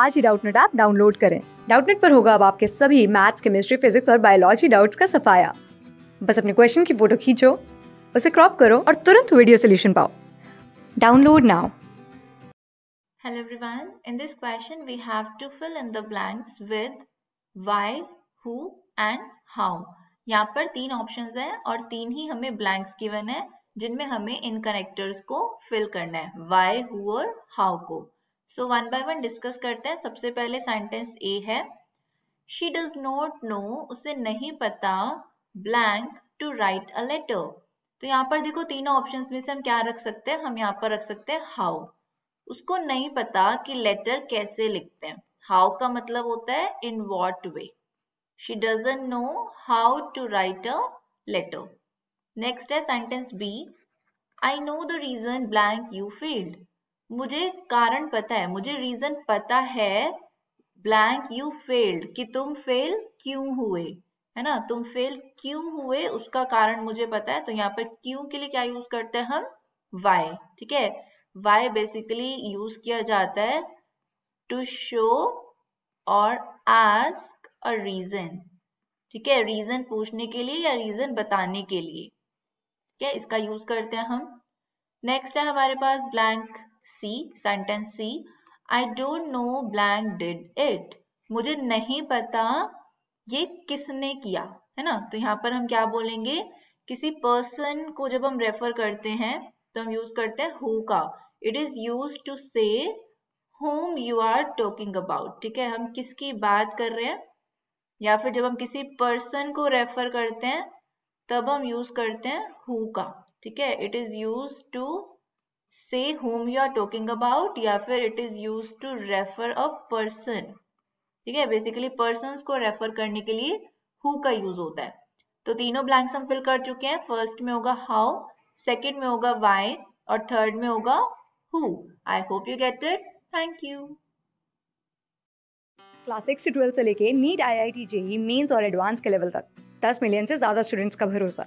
आज ही Doubtnut app download करें डाउटनेट पर होगा अब आपके सभी मैथ्स केमिस्ट्री फिजिक्स और बायोलॉजी डाउट्स का सफाया बस अपने क्वेश्चन की फोटो खींचो उसे क्रॉप करो और तुरंत वीडियो सोल्यूशन पाओ download now Hello everyone, in this question we have to fill in the blanks with why, who and how. यहाँ पर तीन ऑप्शंस हैं और तीन ही हमें ब्लैंक्स गिवन है जिनमें हमें इन कनेक्टर्स को फिल करना है वाई हु और हाउ को so one by one discuss करते हैं सबसे पहले सेंटेंस ए है शी डज नॉट नो उसे नहीं पता blank to write a letter तो यहाँ पर देखो तीनों ऑप्शन में से हम क्या रख सकते हैं हम यहाँ पर रख सकते हैं हाउ उसको नहीं पता कि लेटर कैसे लिखते हैं हाउ का मतलब होता है in what way she doesn't know how to write a letter next है sentence B I know the reason blank you failed मुझे कारण पता है मुझे रीजन पता है ब्लैंक यू फेल्ड कि तुम फेल क्यों हुए है ना तुम फेल क्यों हुए उसका कारण मुझे पता है तो यहाँ पर क्यों के लिए क्या यूज करते हैं हम वाई ठीक है वाई बेसिकली यूज किया जाता है टू शो और आस्क अ रीजन ठीक है रीजन पूछने के लिए या रीजन बताने के लिए ठीक है इसका यूज करते हैं हम नेक्स्ट है हमारे पास blank see sentence see I don't know blank did it मुझे नहीं पता ये किसने किया है ना तो यहाँ पर हम क्या बोलेंगे किसी पर्सन को जब हम रेफर करते हैं तो हम यूज करते हैं हु का it is use to say whom you are talking about ठीक है हम किसकी बात कर रहे हैं या फिर जब हम किसी पर्सन को रेफर करते हैं तब हम यूज करते हैं हु का ठीक है it is use to say whom you are talking about या फिर it is use to refer a person ठीक है बेसिकली पर्सन को रेफर करने के लिए हु का यूज होता है तो तीनों ब्लैंक्स हम फिल कर चुके हैं फर्स्ट में होगा हाउ सेकेंड में होगा वाई और थर्ड में होगा who I hope you get it thank you class six twelfth से लेके NEET I I T JEE mains और एडवांस के लेवल तक दस मिलियन से ज़्यादा स्टूडेंट्स का भरोसा